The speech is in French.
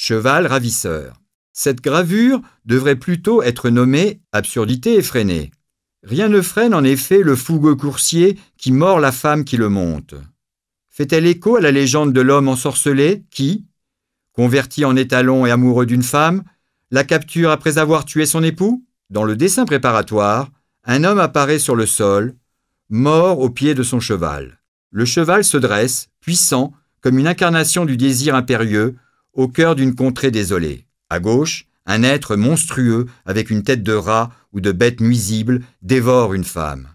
Cheval ravisseur. Cette gravure devrait plutôt être nommée absurdité effrénée. Rien ne freine en effet le fougueux coursier qui mord la femme qui le monte. Fait-elle écho à la légende de l'homme ensorcelé qui, converti en étalon et amoureux d'une femme, la capture après avoir tué son époux Dans le dessin préparatoire, un homme apparaît sur le sol, mort au pied de son cheval. Le cheval se dresse, puissant, comme une incarnation du désir impérieux, au cœur d'une contrée désolée. À gauche, un être monstrueux avec une tête de rat ou de bête nuisible dévore une femme.